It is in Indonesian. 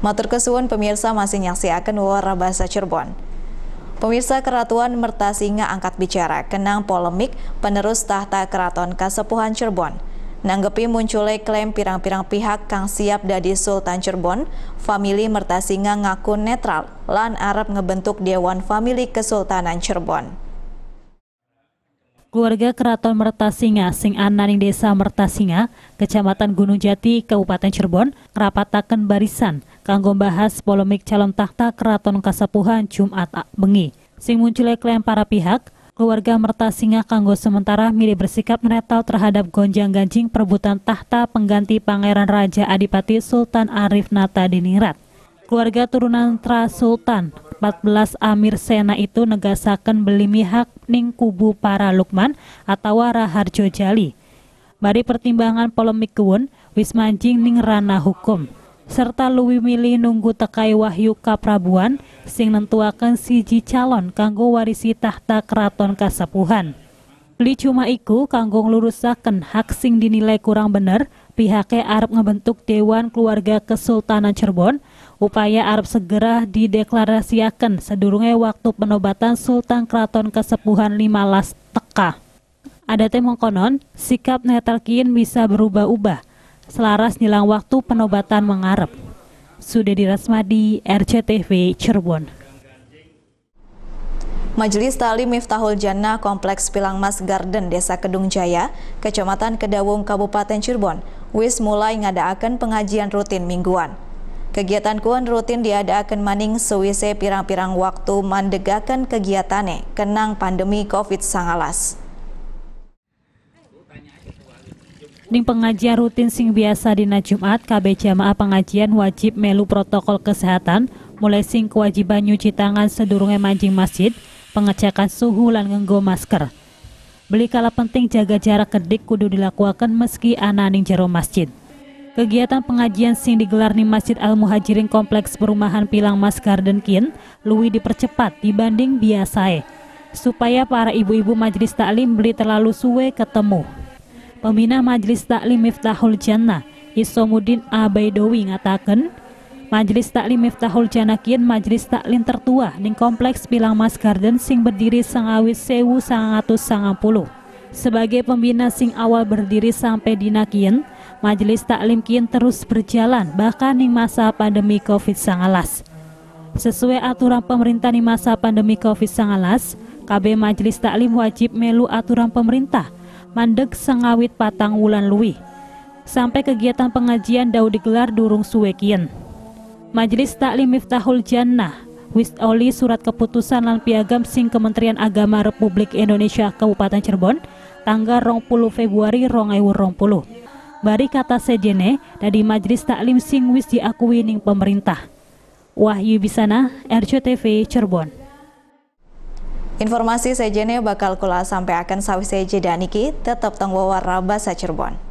Matur kesuwun pemirsa masih nyaksiakan Wara Bahasa Cirebon. Pemirsa Keratuan Mertasinga angkat bicara kenang polemik penerus tahta Keraton Kasepuhan Cirebon. Nanggepi munculnya klaim pirang-pirang pihak kang siap dadi Sultan Cirebon, famili Mertasinga ngaku netral lan Arab ngebentuk Dewan Famili Kesultanan Cirebon. Keluarga Keraton Mertasinga sing ananing desa Mertasinga, Kecamatan Gunung Jati, Kabupaten Cirebon, ngrapataken barisan kanggo bahas polemik calon tahta Keraton Kasapuhan Jumat bengi. Sing muncul klaim para pihak, keluarga Mertasinga kanggo sementara milih bersikap netral terhadap gonjang-ganjing perebutan tahta pengganti Pangeran Raja Adipati Sultan Arif Nata Dinirat. Keluarga turunan Tra Sultan 14 Amir Sena itu negasakan beli mihak ning kubu para Lukman atau Raharjo Jali. Bari pertimbangan polemik kewun, wis mancing ning ranah hukum. Serta luwi milih nunggu tekai wahyu kaprabuan sing nentuakan siji calon kanggo warisi tahta keraton kasapuhan Li cuma iku kanggo lurusaken hak sing dinilai kurang bener pihake Arab ngebentuk Dewan Keluarga Kesultanan Cirebon. Upaya Arab segera dideklarasiakan sedurungnya waktu penobatan Sultan Keraton Kesepuhan 15 Teka. Ada temong konon, sikap kian bisa berubah-ubah, selaras nilang waktu penobatan mengarep. Sudah Rasmadi, RCTV, Cirebon. Majelis Talim Miftahul Jannah Kompleks Pilang Mas Garden Desa Kedung Jaya, Kecamatan Kedawung Kabupaten Cirebon, wis mulai ngadaakan pengajian rutin mingguan. Kegiatan kuan rutin diadakan maning sewise pirang-pirang waktu mandegakan kegiatane kenang pandemi COVID-19. Ning pengajian rutin sing biasa dina Jumat KB jamaah pengajian wajib melu protokol kesehatan mulai sing kewajiban nyuci tangan sedurunge mancing masjid pengecekan suhu lan nganggo masker. Beli Belikala penting jaga jarak kedik kudu dilakukan meski ananing jero masjid. Kegiatan pengajian sing digelar di Masjid Al Muhajirin Kompleks Perumahan Pilang Mas Garden Kin luwi dipercepat dibanding biasae supaya para ibu-ibu majelis taklim beli terlalu suwe ketemu. Pembina Majelis Taklim Miftahul Jannah Isomudin Abaidowi ngatakan, Majelis Taklim Miftahul Janakin majelis taklim tertua di kompleks Bilang Mas Garden sing berdiri sang awit sewu sangatus sangapuluh. Sebagai pembina sing awal berdiri sampai di Nakin, majelis taklim kien terus berjalan bahkan di masa pandemi COVID-19. Sesuai aturan pemerintah di masa pandemi COVID-19, KB Majelis Taklim wajib melu aturan pemerintah mandek awit patang wulan luwi. Sampai kegiatan pengajian dau digelar durung suwe kien. Majelis Taklim Miftahul Jannah wis oli surat keputusan lan piagam sing Kementerian Agama Republik Indonesia Kabupaten Cirebon tanggal 20 Februari 2020. Bari kata sejene dari Majelis Taklim sing wis diakui ning pemerintah. Wahyu Bisana, RCTV Cirebon. Informasi sejene bakal kula sampai akan sawise jedani niki, tetap teng waraba Cirebon.